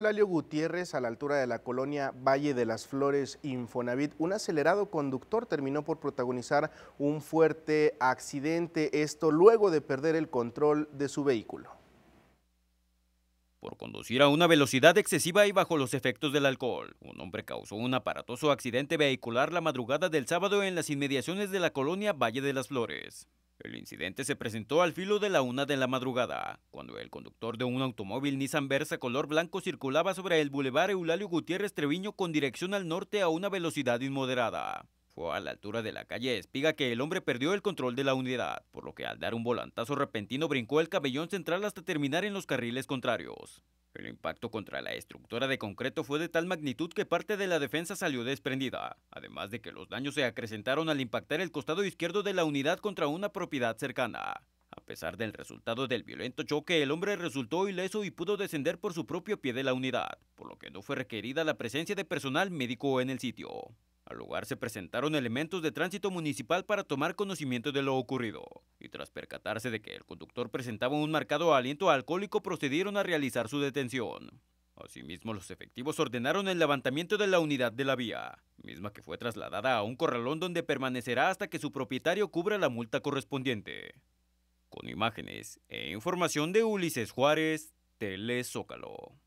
Lalio Gutiérrez, a la altura de la colonia Valle de las Flores, Infonavit, un acelerado conductor terminó por protagonizar un fuerte accidente, esto luego de perder el control de su vehículo. Por conducir a una velocidad excesiva y bajo los efectos del alcohol, un hombre causó un aparatoso accidente vehicular la madrugada del sábado en las inmediaciones de la colonia Valle de las Flores. El incidente se presentó al filo de la una de la madrugada, cuando el conductor de un automóvil Nissan Versa color blanco circulaba sobre el bulevar Eulalio Gutiérrez Treviño con dirección al norte a una velocidad inmoderada. Fue a la altura de la calle Espiga que el hombre perdió el control de la unidad, por lo que al dar un volantazo repentino brincó el cabellón central hasta terminar en los carriles contrarios. El impacto contra la estructura de concreto fue de tal magnitud que parte de la defensa salió desprendida, además de que los daños se acrecentaron al impactar el costado izquierdo de la unidad contra una propiedad cercana. A pesar del resultado del violento choque, el hombre resultó ileso y pudo descender por su propio pie de la unidad, por lo que no fue requerida la presencia de personal médico en el sitio. Al lugar se presentaron elementos de tránsito municipal para tomar conocimiento de lo ocurrido y tras percatarse de que el conductor presentaba un marcado aliento alcohólico procedieron a realizar su detención. Asimismo, los efectivos ordenaron el levantamiento de la unidad de la vía, misma que fue trasladada a un corralón donde permanecerá hasta que su propietario cubra la multa correspondiente. Con imágenes e información de Ulises Juárez, Telezócalo.